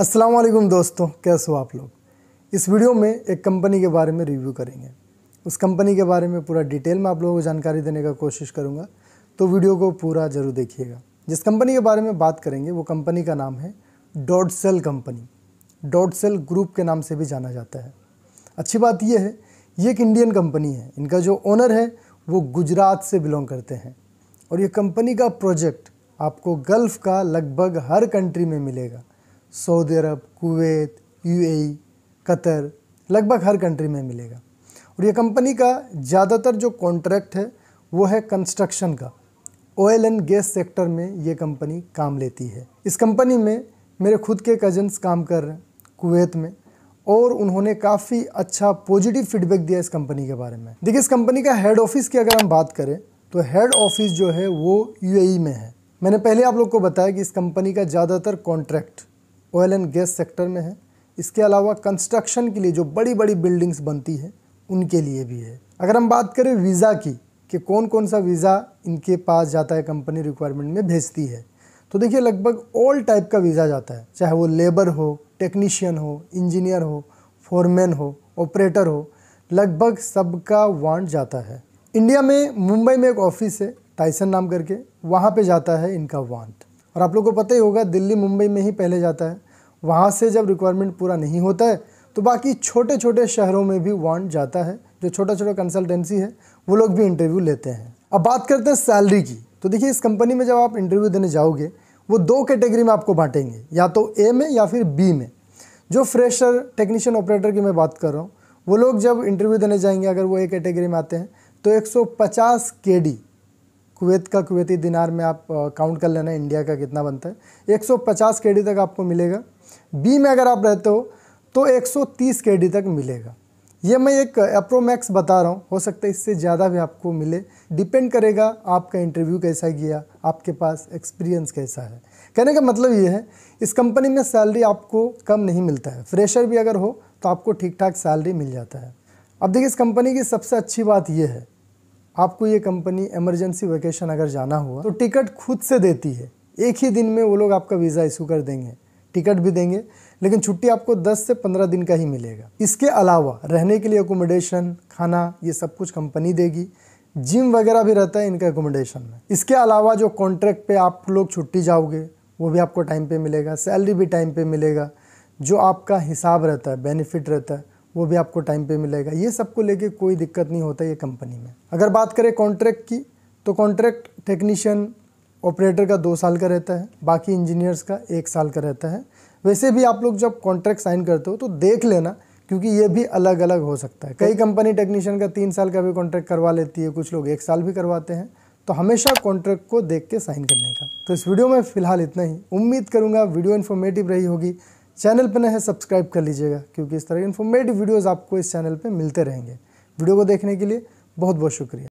अस्सलाम वालेकुम दोस्तों कैसे हो आप लोग इस वीडियो में एक कंपनी के बारे में रिव्यू करेंगे उस कंपनी के बारे में पूरा डिटेल में आप लोगों को जानकारी देने का कोशिश करूँगा तो वीडियो को पूरा ज़रूर देखिएगा जिस कंपनी के बारे में बात करेंगे वो कंपनी का नाम है Dot Cell company Dot Cell group के नाम से भी जाना जाता है अच्छी बात यह है ये एक इंडियन कंपनी है इनका जो ओनर है वो गुजरात से बिलोंग करते हैं और ये कंपनी का प्रोजेक्ट आपको गल्फ़ का लगभग हर कंट्री में मिलेगा सऊदी अरब कुवैत यूएई, कतर लगभग हर कंट्री में मिलेगा और ये कंपनी का ज़्यादातर जो कॉन्ट्रैक्ट है वो है कंस्ट्रक्शन का ऑयल एंड गैस सेक्टर में ये कंपनी काम लेती है इस कंपनी में मेरे खुद के कजन्स काम कर रहे हैं कुवैत में और उन्होंने काफ़ी अच्छा पॉजिटिव फीडबैक दिया इस कंपनी के बारे में देखिए इस कंपनी का हेड ऑफिस की अगर हम बात करें तो हेड ऑफिस जो है वो यूएई e में है मैंने पहले आप लोग को बताया कि इस कंपनी का ज़्यादातर contract oil and gas sector में है इसके अलावा कंस्ट्रक्शन के लिए जो बड़ी बड़ी बिल्डिंग्स बनती है उनके लिए भी है अगर हम बात करें वीज़ा की कि कौन कौन सा वीज़ा इनके पास जाता है कंपनी रिक्वायरमेंट में भेजती है तो देखिए लगभग ऑल टाइप का वीज़ा जाता है चाहे वो लेबर हो टेक्नीशियन हो इंजीनियर हो फोरमैन हो ऑपरेटर हो लगभग सबका वांट जाता है इंडिया में मुंबई में एक ऑफिस है टाइसन नाम करके वहाँ पे जाता है इनका वांट और आप लोग को पता ही होगा दिल्ली मुंबई में ही पहले जाता है वहाँ से जब रिक्वायरमेंट पूरा नहीं होता है तो बाकी छोटे छोटे शहरों में भी वांट जाता है जो छोटा छोटा कंसल्टेंसी है वो लोग भी इंटरव्यू लेते हैं अब बात करते हैं सैलरी की तो देखिए इस कंपनी में जब आप इंटरव्यू देने जाओगे वो दो कैटेगरी में आपको बांटेंगे या तो ए में या फिर बी में जो फ्रेशर टेक्नीशियन ऑपरेटर की मैं बात कर रहा हूँ वो लोग जब इंटरव्यू देने जाएंगे अगर वो ए कैटेगरी में आते हैं तो के डी कुवैत का कुवैती दिनार में आप काउंट कर लेना इंडिया का कितना बनता है 150 केडी तक आपको मिलेगा बी में अगर आप रहते हो तो 130 केडी तक मिलेगा ये मैं एक अप्रोमैक्स बता रहा हूँ हो सकता है इससे ज़्यादा भी आपको मिले डिपेंड करेगा आपका इंटरव्यू कैसा गया आपके पास एक्सपीरियंस कैसा है कहने का मतलब ये है इस कंपनी में सैलरी आपको कम नहीं मिलता है फ्रेशर भी अगर हो तो आपको ठीक ठाक सैलरी मिल जाता है अब देखिए इस कंपनी की सबसे अच्छी बात यह है आपको ये कंपनी इमरजेंसी वैकेशन अगर जाना हुआ तो टिकट खुद से देती है एक ही दिन में वो लोग आपका वीज़ा इशू कर देंगे टिकट भी देंगे लेकिन छुट्टी आपको 10 से 15 दिन का ही मिलेगा इसके अलावा रहने के लिए अकोमोडेशन खाना ये सब कुछ कंपनी देगी जिम वगैरह भी रहता है इनका अकोमोडेशन में इसके अलावा जो कॉन्ट्रैक्ट पे आप लोग छुट्टी जाओगे वो भी आपको टाइम पे मिलेगा सैलरी भी टाइम पे मिलेगा जो आपका हिसाब रहता है बेनिफिट रहता है वो भी आपको टाइम पे मिलेगा ये सबको लेके कोई दिक्कत नहीं होता ये कंपनी में अगर बात करें कॉन्ट्रैक्ट की तो कॉन्ट्रैक्ट टेक्नीशियन ऑपरेटर का दो साल का रहता है बाकी इंजीनियर्स का एक साल का रहता है वैसे भी आप लोग जब कॉन्ट्रैक्ट साइन करते हो तो देख लेना क्योंकि ये भी अलग अलग हो सकता है कई कंपनी टेक्नीशियन का तीन साल का भी कॉन्ट्रैक्ट करवा लेती है कुछ लोग एक साल भी करवाते हैं तो हमेशा कॉन्ट्रैक्ट को देख के साइन करने का तो इस वीडियो में फिलहाल इतना ही उम्मीद करूंगा वीडियो इन्फॉर्मेटिव रही होगी चैनल पर नए हैं सब्सक्राइब कर लीजिएगा क्योंकि इस तरह के इन्फॉर्मेटिव वीडियोज़ आपको इस चैनल पर मिलते रहेंगे वीडियो को देखने के लिए बहुत बहुत शुक्रिया